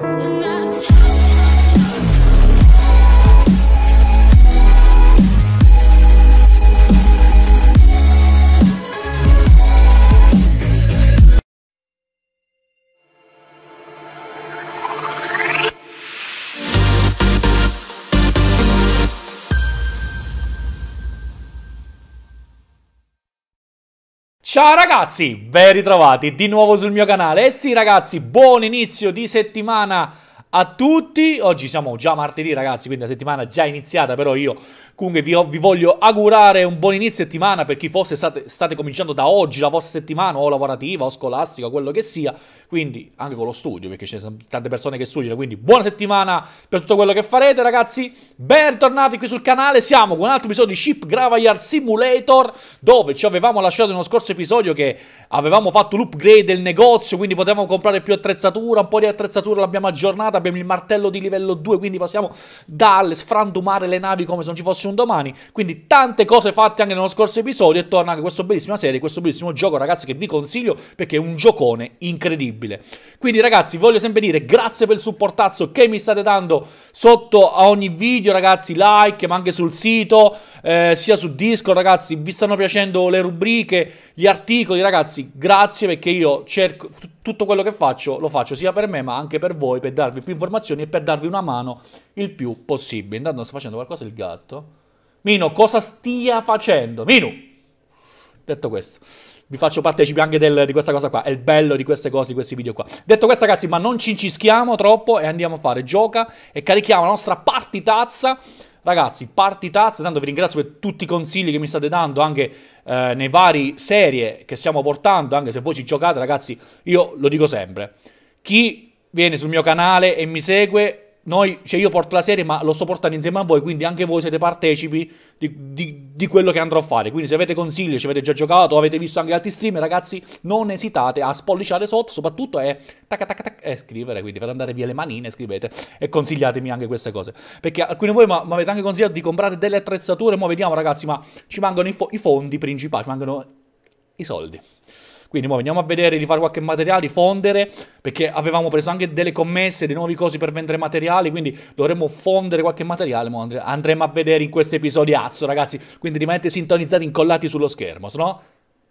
And I Ciao ragazzi, ben ritrovati di nuovo sul mio canale. E eh sì ragazzi, buon inizio di settimana a tutti. Oggi siamo già martedì ragazzi, quindi la settimana è già iniziata, però io Comunque vi, vi, voglio augurare un buon inizio settimana per chi fosse state, state cominciando da oggi la vostra settimana o lavorativa o scolastica o quello che sia, quindi anche con lo studio perché c'è tante persone che studiano, quindi buona settimana per tutto quello che farete ragazzi, bentornati qui sul canale, siamo con un altro episodio di Ship Graveyard Simulator dove ci avevamo lasciato nello scorso episodio che avevamo fatto l'upgrade del negozio, quindi potevamo comprare più attrezzatura, un po' di attrezzatura l'abbiamo aggiornata, abbiamo il martello di livello 2, quindi passiamo dal sfrantumare le navi come se non ci fosse Rossi un domani, quindi tante cose fatte anche nello scorso episodio e torna anche questa bellissima serie, questo bellissimo gioco ragazzi che vi consiglio perché è un giocone incredibile. Quindi ragazzi voglio sempre dire grazie per il supportazzo che mi state dando sotto a ogni video ragazzi, like ma anche sul sito, eh, sia su Discord ragazzi, vi stanno piacendo le rubriche, gli articoli ragazzi, grazie perché io cerco tutto quello che faccio lo faccio sia per me ma anche per voi, per darvi più informazioni e per darvi una mano il più possibile. Intanto sta facendo qualcosa il gatto. Mino, cosa stia facendo? Mino! Detto questo, vi faccio partecipi anche del, di questa cosa qua. È il bello di queste cose, di questi video qua. Detto questo, ragazzi, ma non ci incischiamo troppo e andiamo a fare gioca e carichiamo la nostra partitazza. Ragazzi, partitazze, tanto vi ringrazio per tutti i consigli che mi state dando anche eh, nei vari serie che stiamo portando, anche se voi ci giocate, ragazzi, io lo dico sempre. Chi viene sul mio canale e mi segue noi, cioè io porto la serie, ma lo sto portando insieme a voi, quindi anche voi siete partecipi di, di, di, quello che andrò a fare. Quindi, se avete consigli, ci avete già giocato, avete visto anche altri stream, ragazzi, non esitate a spolliciare sotto, soprattutto e, tac, tac, tac, e eh, scrivere. Quindi, per andare via le manine, scrivete e consigliatemi anche queste cose. Perché alcuni di voi mi avete anche consigliato di comprare delle attrezzature. Ma vediamo, ragazzi, ma ci mancano i, fo i fondi principali, ci mancano i soldi. Quindi mo andiamo a vedere di fare qualche materiale, fondere, perché avevamo preso anche delle commesse, dei nuovi cosi per vendere materiali, quindi dovremmo fondere qualche materiale, mo andre andremo a vedere in questo episodio ragazzi. Quindi rimanete sintonizzati, incollati sullo schermo, se no...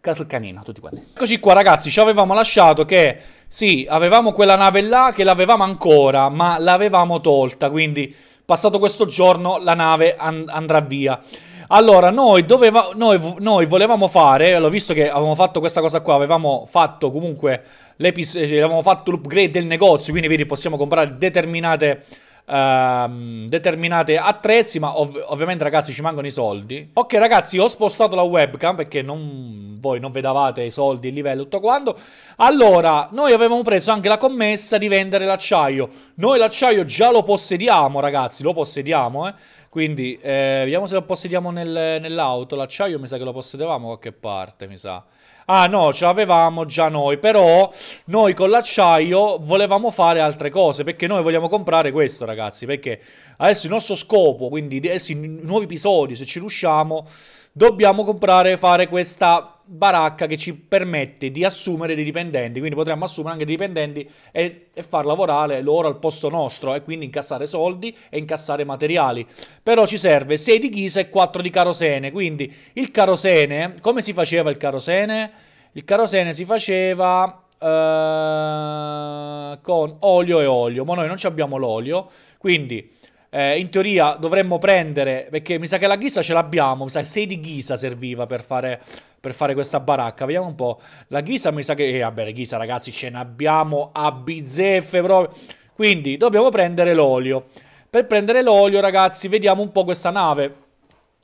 Castle Canino, tutti quanti. Eccoci qua ragazzi, ci avevamo lasciato che, sì, avevamo quella nave là che l'avevamo ancora, ma l'avevamo tolta, quindi passato questo giorno la nave and andrà via. Allora, noi, doveva, noi, noi volevamo fare, l'ho visto che avevamo fatto questa cosa qua, avevamo fatto comunque eh, cioè, avevamo fatto l'upgrade del negozio, quindi vedi, possiamo comprare determinate... Uh, determinate attrezzi ma ov ovviamente ragazzi ci mancano i soldi ok ragazzi ho spostato la webcam perché non, voi non vedavate i soldi il livello tutto quanto allora noi avevamo preso anche la commessa di vendere l'acciaio noi l'acciaio già lo possediamo ragazzi lo possediamo eh quindi, eh, vediamo se lo possediamo nel, nell'auto. L'acciaio mi sa che lo possedevamo da qualche parte, mi sa. Ah no, ce l'avevamo già noi, però noi con l'acciaio volevamo fare altre cose, perché noi vogliamo comprare questo ragazzi, perché adesso il nostro scopo, quindi adesso in nuovi episodi, se ci riusciamo, dobbiamo comprare, fare questa baracca che ci permette di assumere dei dipendenti, quindi potremmo assumere anche dei dipendenti e, e far lavorare loro al posto nostro e quindi incassare soldi e incassare materiali. Però ci serve 6 di ghisa e 4 di carosene, quindi il carosene, come si faceva il carosene? Il carosene si faceva Uh, con olio e olio, ma noi non abbiamo l'olio, quindi eh, in teoria dovremmo prendere, perché mi sa che la ghisa ce l'abbiamo, mi sa che 6 di ghisa serviva per fare per fare questa baracca. Vediamo un po'. La ghisa mi sa che... Eh, vabbè, ghisa, ragazzi, ce n'abbiamo a bizzeffe proprio. Quindi, dobbiamo prendere l'olio. Per prendere l'olio, ragazzi, vediamo un po' questa nave.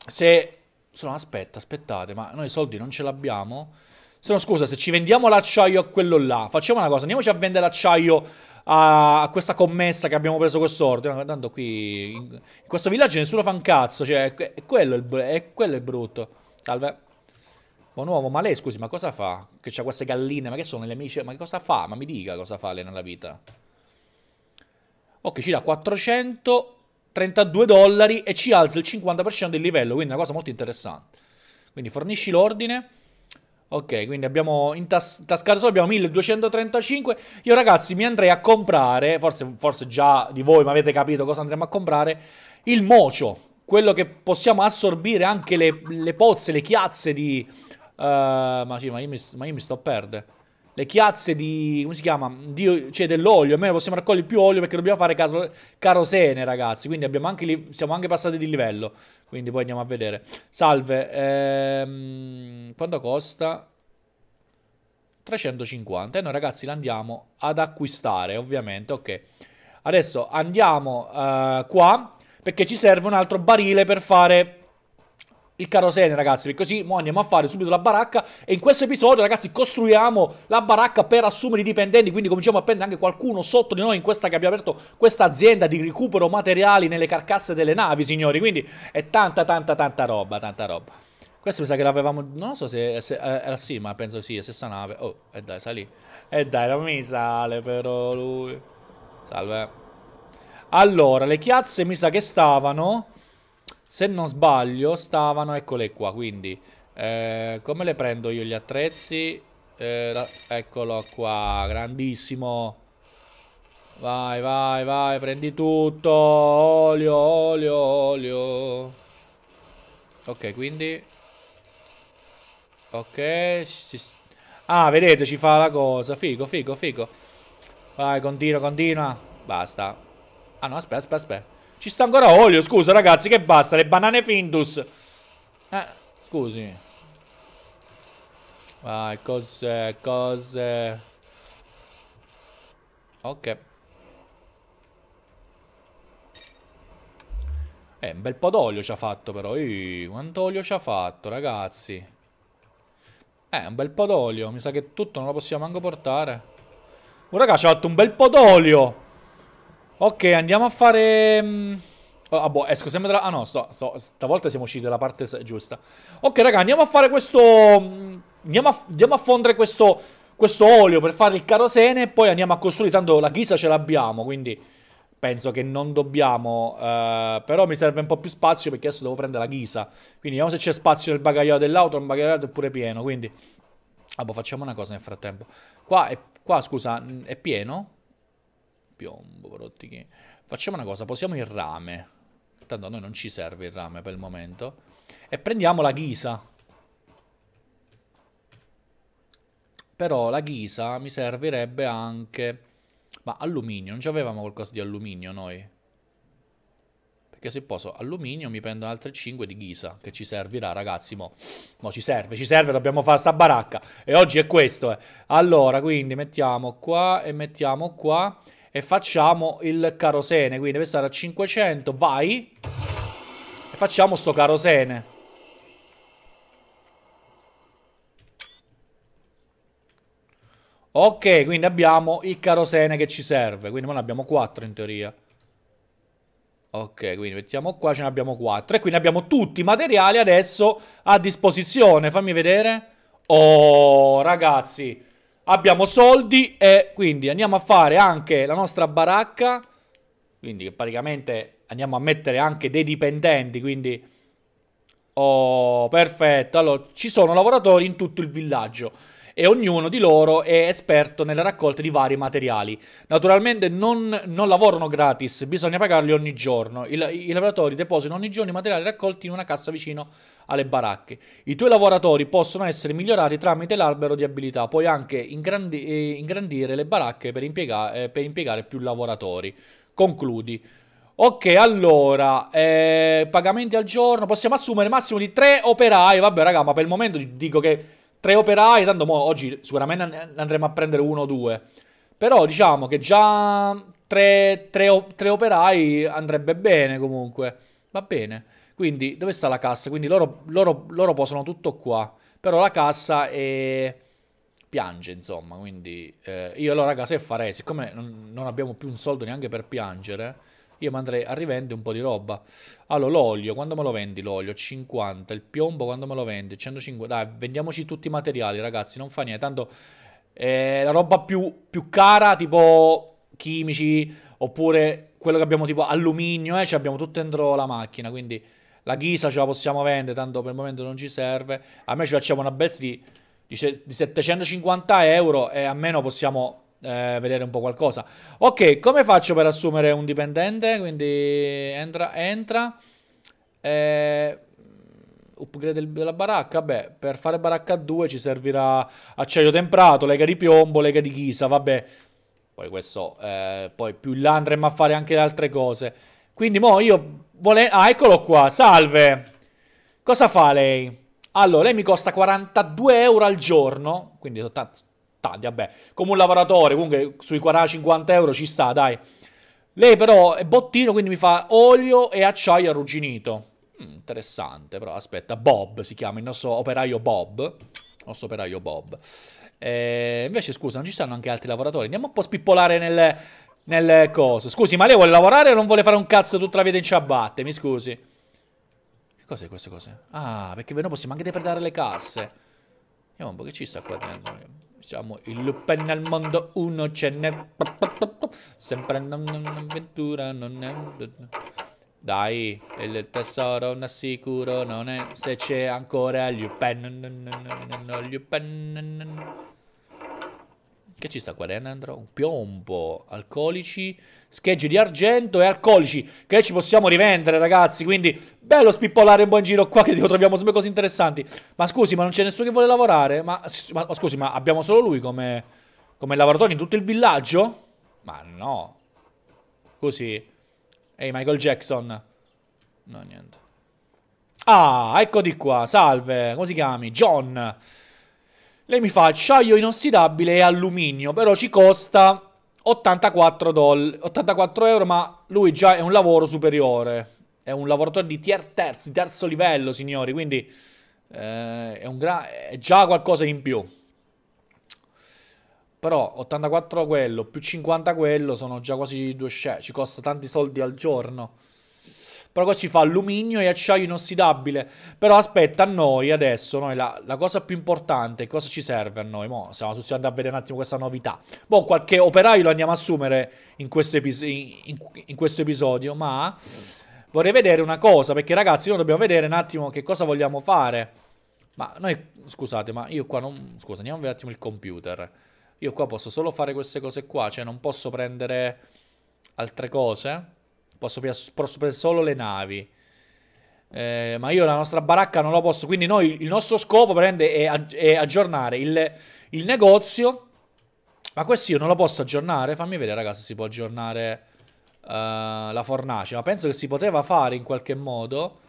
Se... Se aspetta, aspettate, ma noi soldi non ce l'abbiamo? Se no, scusa, se ci vendiamo l'acciaio a quello là, facciamo una cosa, andiamoci a vendere l'acciaio a questa commessa che abbiamo preso quest'ordine. Tanto qui, in questo villaggio nessuno fa un cazzo, cioè, è quello, il, è quello il brutto. Salve un uomo, ma lei scusi, ma cosa fa? Che c'ha queste galline, ma che sono le amiche? Ma cosa fa? Ma mi dica cosa fa lei nella vita. Ok, ci dà 432 dollari e ci alza il 50% del livello, quindi è una cosa molto interessante. Quindi fornisci l'ordine. Ok, quindi abbiamo in tas- tascato solo, abbiamo 1235. Io ragazzi mi andrei a comprare, forse, forse già di voi mi avete capito cosa andremo a comprare, il mocio. Quello che possiamo assorbire anche le, le pozze, le chiazze di Uh, ma sì, ma io, mi, ma io mi sto a perdere. Le chiazze di... come si chiama? Di, cioè dell'olio, almeno possiamo raccogliere più olio perché dobbiamo fare caso, carosene ragazzi, quindi anche, siamo anche passati di livello, quindi poi andiamo a vedere. Salve, ehm, quanto costa? 350 e noi ragazzi l'andiamo ad acquistare ovviamente, ok. Adesso andiamo uh, qua perché ci serve un altro barile per fare il carosene, ragazzi, perché così mo andiamo a fare subito la baracca e in questo episodio, ragazzi, costruiamo la baracca per assumere i dipendenti, quindi cominciamo a prendere anche qualcuno sotto di noi in questa che abbiamo aperto questa azienda di recupero materiali nelle carcasse delle navi, signori, quindi è tanta, tanta, tanta roba, tanta roba. Questo mi sa che l'avevamo, non so se, se eh, era sì, ma penso sì, stessa nave. oh, e eh, dai, salì. E eh, dai, non mi sale però lui. Salve. Allora, le chiazze mi sa che stavano... Se non sbaglio stavano, eccole qua, quindi eh, come le prendo io gli attrezzi? Eh, eccolo qua, grandissimo. Vai, vai, vai, prendi tutto. Olio, olio, olio. Ok, quindi... Ok, Ah, vedete, ci fa la cosa. Figo, figo, figo. Vai, continua, continua. Basta. Ah no, aspetta, aspetta, aspetta. Ci sta ancora olio, scusa ragazzi, che basta, le banane Findus. Eh, scusi. Vai, cose, cose. Ok. Eh, un bel po' d'olio ci ha fatto però. Ehi, quanto olio ci ha fatto, ragazzi. Eh, un bel po' d'olio. Mi sa che tutto non lo possiamo manco portare. Un raga ci ha fatto un bel po' d'olio. Ok, andiamo a fare... Mm, oh, ah boh, esco eh, sempre dalla... Ah no, so, so, stavolta siamo usciti dalla parte giusta. Ok, raga, andiamo a fare questo... Mm, andiamo a, andiamo a fondere questo, questo olio per fare il carosene e poi andiamo a costruire. Tanto la ghisa ce l'abbiamo, quindi penso che non dobbiamo... Eh, però mi serve un po' più spazio perché adesso devo prendere la ghisa. Quindi vediamo se c'è spazio nel bagagliaio dell'auto, un bagagliaio è pure pieno, quindi... Ah boh, facciamo una cosa nel frattempo. Qua, è, qua scusa, è pieno? piombo, prodotti Facciamo una cosa, posiamo il rame. Tanto a noi non ci serve il rame per il momento. E prendiamo la ghisa. Però la ghisa mi servirebbe anche... Ma alluminio, non ci avevamo qualcosa di alluminio noi? Perché se posso alluminio mi prendo altre 5 di ghisa Che ci servirà ragazzi mo. mo ci serve, ci serve, dobbiamo fare sta baracca E oggi è questo eh. Allora quindi mettiamo qua e mettiamo qua e facciamo il carosene. Quindi deve questa a 500, vai. E facciamo sto carosene. Ok, quindi abbiamo il carosene che ci serve. Quindi ne abbiamo 4 in teoria. Ok, quindi mettiamo qua, ce ne abbiamo 4. E quindi abbiamo tutti i materiali adesso a disposizione. Fammi vedere. Oh, ragazzi abbiamo soldi e quindi andiamo a fare anche la nostra baracca, quindi praticamente andiamo a mettere anche dei dipendenti, quindi... Oh, perfetto, allora ci sono lavoratori in tutto il villaggio e ognuno di loro è esperto nella raccolta di vari materiali. Naturalmente non, non lavorano gratis, bisogna pagarli ogni giorno. I, I, lavoratori depositano ogni giorno i materiali raccolti in una cassa vicino alle baracche. I tuoi lavoratori possono essere migliorati tramite l'albero di abilità, puoi anche ingrandi eh, ingrandire le baracche per, impiega eh, per impiegare più lavoratori. Concludi. Ok, allora, eh, pagamenti al giorno, possiamo assumere massimo di 3 operai, vabbè raga, ma per il momento dico che 3 operai, tanto oggi sicuramente ne andremo a prendere uno o due, però diciamo che già 3, 3, 3 operai andrebbe bene comunque, va bene. Quindi, dove sta la cassa? Quindi loro, loro, loro posano tutto qua, però la cassa è... piange, insomma. Quindi eh, io allora, raga, se farei, siccome non abbiamo più un soldo neanche per piangere, io manderei a rivendere un po' di roba. Allora, l'olio, quando me lo vendi l'olio? 50, il piombo quando me lo vendi? 150, dai, vendiamoci tutti i materiali, ragazzi, non fa niente, tanto... Eh, la roba più, più cara, tipo chimici, oppure quello che abbiamo tipo alluminio, eh, ce l'abbiamo tutto dentro la macchina, quindi la ghisa ce la possiamo vendere, tanto per il momento non ci serve. A me ci facciamo una bezza di, di, 750 euro e almeno possiamo eh, vedere un po' qualcosa. Ok, come faccio per assumere un dipendente? Quindi entra, entra. Eh, upgrade della baracca? Beh, per fare baracca 2 ci servirà acciaio temperato, lega di piombo, lega di ghisa, vabbè. Poi questo, eh, poi più in là andremo a fare anche le altre cose. Quindi mo io... Vole... Ah, eccolo qua, salve! Cosa fa lei? Allora, lei mi costa 42 euro al giorno, quindi sono tanti, tanti, vabbè. Come un lavoratore, comunque sui 40-50 euro ci sta, dai. Lei però è bottino, quindi mi fa olio e acciaio arrugginito. Mm, interessante, però aspetta, Bob si chiama, il nostro operaio Bob. Il nostro operaio Bob. Eh, invece, scusa, non ci stanno anche altri lavoratori. Andiamo un po' a spippolare nel, nel coso. Scusi, ma lei vuole lavorare o non vuole fare un cazzo tutta la vita in ciabatte? Mi scusi. Che cos'è queste cose? Ah, perché noi possiamo anche depredare le casse. Vediamo un po' che ci sta qua dentro. Siamo il Lupin al mondo uno ce n'è. Sempre non un'avventura, non è... Dai, il tesoro non sicuro non è se c'è ancora gli Lupin. Lupin. Che ci sta qua dentro? Un piombo, alcolici, schegge di argento e alcolici che ci possiamo rivendere ragazzi. Quindi bello spippolare un buon giro qua che troviamo sempre cose interessanti. Ma scusi, ma non c'è nessuno che vuole lavorare? Ma, ma scusi, ma abbiamo solo lui come, come lavoratore in tutto il villaggio? Ma no. Così. Ehi hey, Michael Jackson. No, niente. Ah, ecco di qua. Salve. Come si chiami? John. Lei mi fa acciaio inossidabile e alluminio, però ci costa 84, doll- 84 euro, ma lui già è un lavoro superiore. È un lavoratore di tier terzo, di terzo livello, signori, quindi eh, è, è già qualcosa in più. Però 84 quello più 50 quello sono già quasi 200. Ci costa tanti soldi al giorno. Però qua ci fa alluminio e acciaio inossidabile. Però aspetta, a noi adesso, noi la, la, cosa più importante, cosa ci serve a noi? Mo, stiamo tutti andando a vedere un attimo questa novità. Boh, qualche operaio lo andiamo a assumere in questo, in, in, in questo episodio, ma vorrei vedere una cosa, perché ragazzi, noi dobbiamo vedere un attimo che cosa vogliamo fare. Ma noi, scusate, ma io qua non... Scusa, andiamo un attimo il computer. Io qua posso solo fare queste cose qua, cioè non posso prendere altre cose. Posso prendere solo le navi. Eh, ma io la nostra baracca non la posso. Quindi noi, il nostro scopo è, aggi è aggiornare il, il, negozio. Ma questo io non lo posso aggiornare. Fammi vedere, ragazzi, se si può aggiornare uh, la fornace. Ma penso che si poteva fare in qualche modo.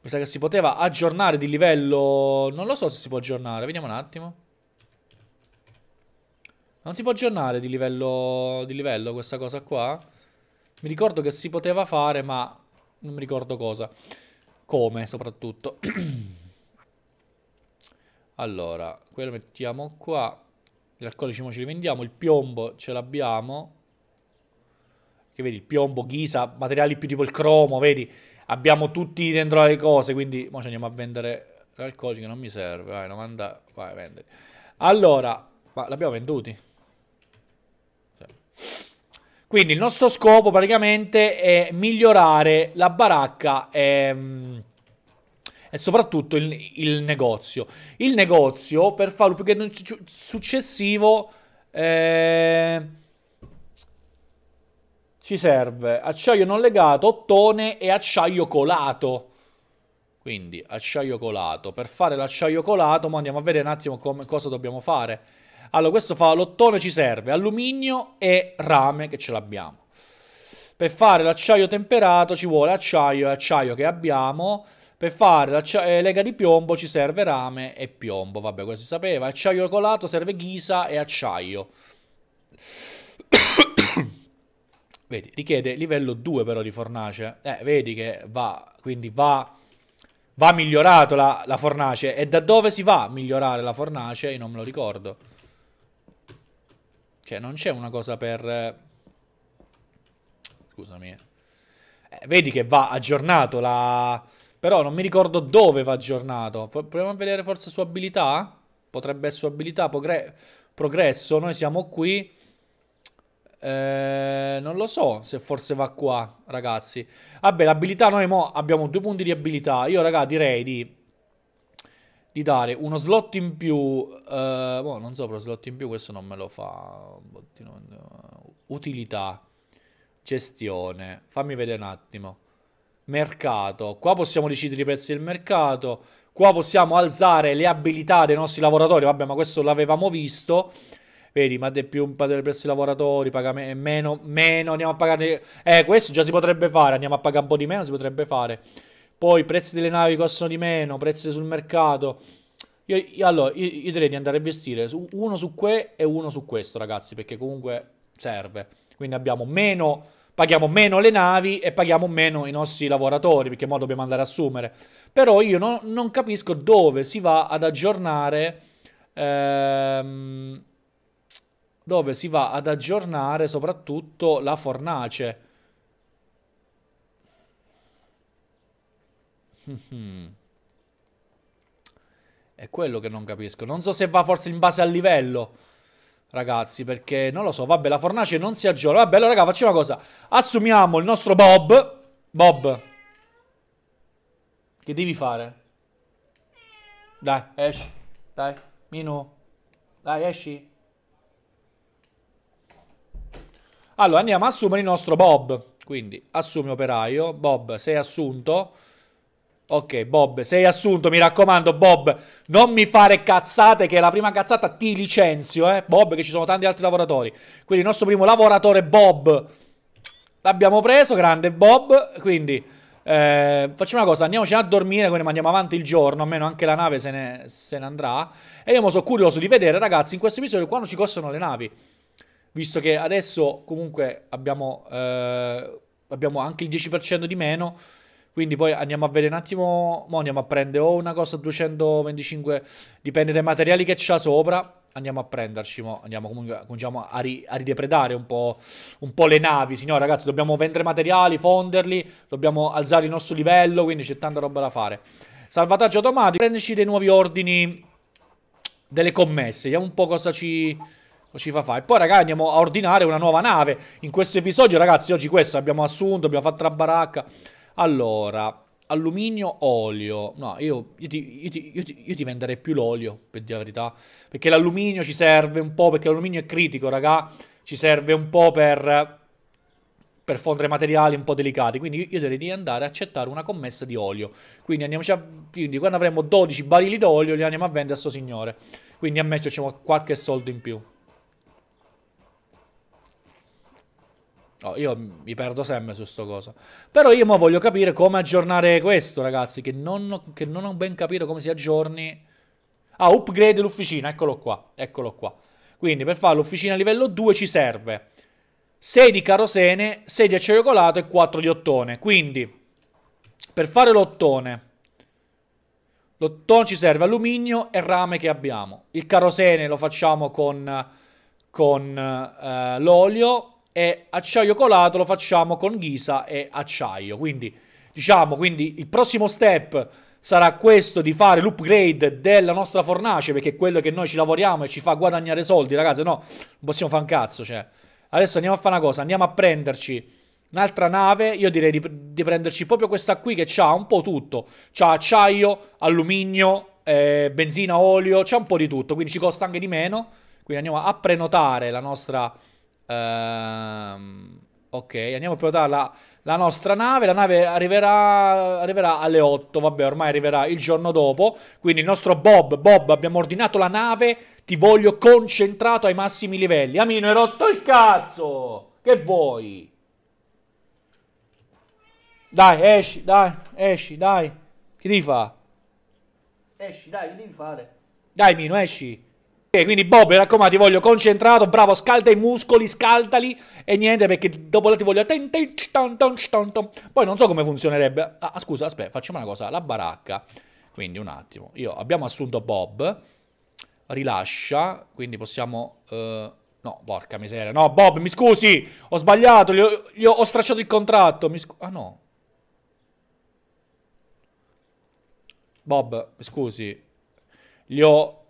Mi sa che si poteva aggiornare di livello... Non lo so se si può aggiornare. Vediamo un attimo. Non si può aggiornare di livello, di livello questa cosa qua. Mi ricordo che si poteva fare, ma non mi ricordo cosa. Come, soprattutto. allora, quello mettiamo qua. Gli alcolici mo ci li vendiamo. Il piombo ce l'abbiamo. Che vedi, il piombo, ghisa, materiali più tipo il cromo, vedi? Abbiamo tutti dentro le cose, quindi mo ci andiamo a vendere l'alcolici che non mi serve. Vai, 90, vai, vendere. Allora, ma l'abbiamo venduti? Sì. Quindi il nostro scopo praticamente è migliorare la baracca e, mm, e soprattutto il, il, negozio. Il negozio per farlo più che successivo eh, ci serve acciaio non legato, ottone e acciaio colato. Quindi acciaio colato. Per fare l'acciaio colato, ma andiamo a vedere un attimo come, cosa dobbiamo fare. Allora, questo fa l'ottone ci serve alluminio e rame che ce l'abbiamo. Per fare l'acciaio temperato ci vuole acciaio e acciaio che abbiamo. Per fare eh, lega di piombo ci serve rame e piombo, vabbè questo si sapeva. Acciaio colato serve ghisa e acciaio. vedi, richiede livello 2 però di fornace. Eh, vedi che va, quindi va, va migliorato la, la fornace. E da dove si va a migliorare la fornace? Io non me lo ricordo. Cioè, non c'è una cosa per... Scusami. Eh, vedi che va aggiornato la... Però non mi ricordo dove va aggiornato. Proviamo a vedere forse su abilità. Potrebbe essere su abilità, progre... progresso. Noi siamo qui. Eh, non lo so se forse va qua, ragazzi. Vabbè, l'abilità noi abbiamo due punti di abilità. Io, ragazzi, direi di di dare uno slot in più. Eh, boh, non so, però slot in più questo non me lo fa. Boh, eh, utilità, gestione. Fammi vedere un attimo. Mercato. Qua possiamo decidere i prezzi del mercato. Qua possiamo alzare le abilità dei nostri lavoratori. Vabbè, ma questo l'avevamo visto. Vedi, ma più un padre presso i lavoratori, paga me meno, meno, andiamo a pagare... Eh, questo già si potrebbe fare, andiamo a pagare un po' di meno, si potrebbe fare. Poi i prezzi delle navi costano di meno, prezzi sul mercato. Io, io allora, io, io, direi di andare a investire uno su que e uno su questo, ragazzi, perché comunque serve. Quindi abbiamo meno paghiamo meno le navi e paghiamo meno i nostri lavoratori, perché mo dobbiamo andare a assumere. Però io no, non capisco dove si va ad aggiornare... Ehm, dove si va ad aggiornare soprattutto la fornace. È quello che non capisco. Non so se va forse in base al livello. Ragazzi, perché non lo so. Vabbè, la fornace non si aggiorna. Vabbè, allora, raga, facciamo una cosa. Assumiamo il nostro Bob. Bob. Che devi fare? Dai, esci. Dai, Minu. Dai, esci. Allora, andiamo a assumere il nostro Bob. Quindi, assumi operaio. Bob, sei assunto. Ok, Bob, sei assunto, mi raccomando, Bob, non mi fare cazzate che la prima cazzata ti licenzio, eh, Bob, che ci sono tanti altri lavoratori. Quindi il nostro primo lavoratore, Bob, l'abbiamo preso, grande Bob, quindi eh, facciamo una cosa, andiamoci a dormire, quindi andiamo avanti il giorno, almeno anche la nave se ne, se ne andrà. E io mi sono curioso di vedere, ragazzi, in questo episodio quando ci costano le navi, visto che adesso comunque abbiamo, eh, abbiamo anche il 10% di meno... Quindi poi andiamo a vedere un attimo, mo andiamo a prendere o una cosa 225, dipende dai materiali che c'ha sopra, andiamo a prenderci, mo. andiamo comunque, cominciamo a, ri, a ridepredare un po', un po', le navi, signore ragazzi, dobbiamo vendere materiali, fonderli, dobbiamo alzare il nostro livello, quindi c'è tanta roba da fare. Salvataggio automatico, prenderci dei nuovi ordini delle commesse, vediamo un po' cosa ci ci fa fare. E poi, ragazzi, andiamo a ordinare una nuova nave. In questo episodio, ragazzi, oggi questo abbiamo assunto, abbiamo fatto la baracca. Allora, alluminio, olio. No, io, io, ti, io, ti, ti, io, ti, venderei più l'olio, per dire la verità. Perché l'alluminio ci serve un po', perché l'alluminio è critico, raga. Ci serve un po' per, per fondere materiali un po' delicati. Quindi io direi di andare a accettare una commessa di olio. Quindi andiamoci a... Quindi quando avremo 12 barili d'olio li andiamo a vendere a sto signore. Quindi a me ci facciamo qualche soldo in più. Oh, io mi perdo sempre su sto cosa. Però io mo voglio capire come aggiornare questo, ragazzi, che non, che non ho ben capito come si aggiorni. Ah, upgrade l'ufficina, eccolo qua, eccolo qua. Quindi per fare l'ufficina livello 2 ci serve 6 di carosene, 6 di acciaio colato e 4 di ottone. Quindi per fare l'ottone, l'ottone ci serve alluminio e rame che abbiamo. Il carosene lo facciamo con, con eh, l'olio e acciaio colato lo facciamo con ghisa e acciaio. Quindi, diciamo, quindi il prossimo step sarà questo di fare l'upgrade della nostra fornace, perché è quello che noi ci lavoriamo e ci fa guadagnare soldi, ragazzi, no, non possiamo fare un cazzo, cioè. Adesso andiamo a fare una cosa, andiamo a prenderci un'altra nave, io direi di, di prenderci proprio questa qui che ha un po' tutto, c'ha acciaio, alluminio, eh, benzina, olio, c'è un po' di tutto, quindi ci costa anche di meno, quindi andiamo a prenotare la nostra Ehm... Ok, andiamo a pilotare la, la, nostra nave. La nave arriverà, arriverà, alle 8, vabbè, ormai arriverà il giorno dopo. Quindi il nostro Bob, Bob, abbiamo ordinato la nave, ti voglio concentrato ai massimi livelli. Amino, hai rotto il cazzo! Che vuoi? Dai, esci, dai, esci, dai. Che devi fare? Esci, dai, che devi fare? Dai, Mino, esci quindi Bob, mi raccomando, ti voglio concentrato, bravo, scalda i muscoli, scaldali e niente perché dopo ti voglio... Poi non so come funzionerebbe... Ah, ah, scusa, aspetta, facciamo una cosa, la baracca. Quindi un attimo, io abbiamo assunto Bob, rilascia, quindi possiamo... Uh... No, porca miseria. No, Bob, mi scusi. Ho sbagliato. Gli ho, gli ho, ho stracciato il contratto. Mi scusi. Ah, no. Bob, mi scusi. Gli ho...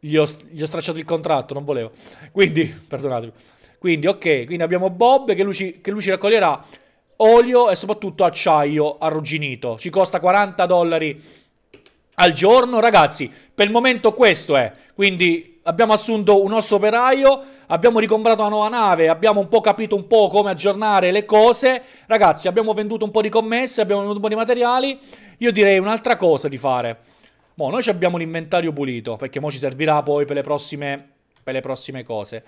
Gli ho, gli ho stracciato il contratto, non volevo. Quindi, perdonatemi. Quindi, ok, quindi abbiamo Bob che lui, ci, che lui ci raccoglierà olio e soprattutto acciaio arrugginito. Ci costa 40 dollari al giorno. Ragazzi, per il momento questo è. Quindi abbiamo assunto un nostro operaio, abbiamo ricomprato una nuova nave, abbiamo un po' capito un po' come aggiornare le cose. Ragazzi, abbiamo venduto un po' di commesse, abbiamo venduto un po' di materiali. Io direi un'altra cosa di fare. Boh, noi abbiamo l'inventario pulito, perché mo ci servirà poi per le prossime, per le prossime cose.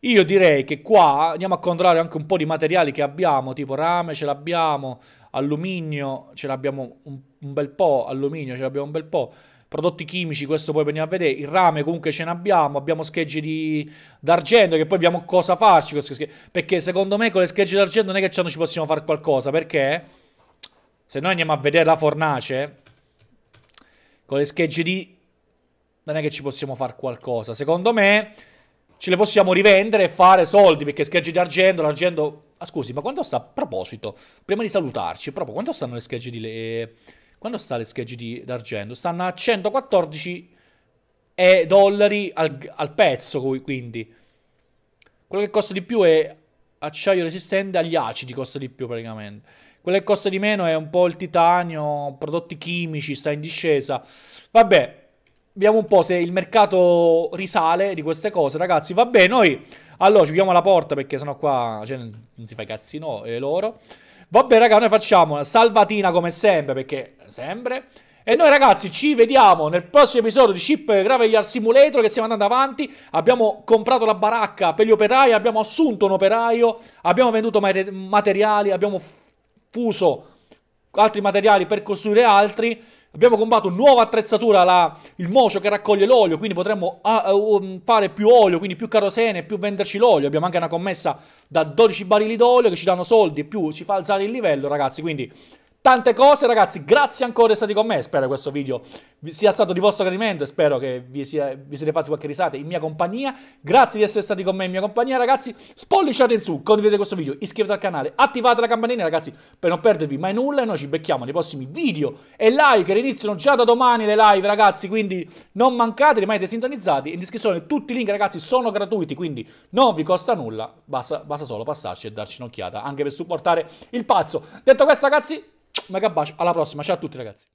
Io direi che qua andiamo a controllare anche un po' di materiali che abbiamo, tipo rame ce l'abbiamo, alluminio ce l'abbiamo un, un, bel po', alluminio ce l'abbiamo un bel po', prodotti chimici, questo poi veniamo a vedere, il rame comunque ce n'abbiamo, abbiamo schegge di, d'argento che poi abbiamo cosa farci, perché secondo me con le schegge d'argento non è che ci possiamo fare qualcosa, perché se noi andiamo a vedere la fornace, con le schegge di... non è che ci possiamo fare qualcosa. Secondo me ce le possiamo rivendere e fare soldi, perché schegge di argento, l'argento... Ah, scusi, ma quanto sta... A proposito, prima di salutarci, proprio quanto stanno le schegge di... Le... Quando sta le schegge di d'argento? Stanno a 114 dollari al, al pezzo, quindi. Quello che costa di più è acciaio resistente agli acidi, costa di più praticamente. Quello che costa di meno è un po' il titanio, prodotti chimici, sta in discesa. Vabbè, vediamo un po' se il mercato risale di queste cose, ragazzi. Vabbè, noi allora ci chiudiamo la porta perché sennò qua cioè, non si fa i cazzi no, è eh, loro. Vabbè, raga, noi facciamo una salvatina come sempre, perché sempre. E noi ragazzi ci vediamo nel prossimo episodio di Ship Graveyard Simulator che stiamo andando avanti. Abbiamo comprato la baracca per gli operai, abbiamo assunto un operaio, abbiamo venduto materiali, abbiamo fuso altri materiali per costruire altri. Abbiamo combattuto nuova attrezzatura, la, il mocio che raccoglie l'olio, quindi potremmo a, ah, eh, um, fare più olio, quindi più carosene, più venderci l'olio. Abbiamo anche una commessa da 12 barili d'olio che ci danno soldi, più ci fa alzare il livello, ragazzi. Quindi Tante cose ragazzi, grazie ancora di essere stati con me, spero che questo video sia stato di vostro gradimento, spero che vi, sia, vi siete fatti qualche risata in mia compagnia, grazie di essere stati con me in mia compagnia ragazzi, spolliciate in su, condividete questo video, iscrivetevi al canale, attivate la campanella ragazzi per non perdervi mai nulla e noi ci becchiamo nei prossimi video e live che iniziano già da domani le live ragazzi, quindi non mancate, rimanete sintonizzati, in descrizione tutti i link ragazzi sono gratuiti, quindi non vi costa nulla, basta, basta solo passarci e darci un'occhiata anche per supportare il pazzo. Detto questo ragazzi mega bacio, alla prossima, ciao a tutti ragazzi.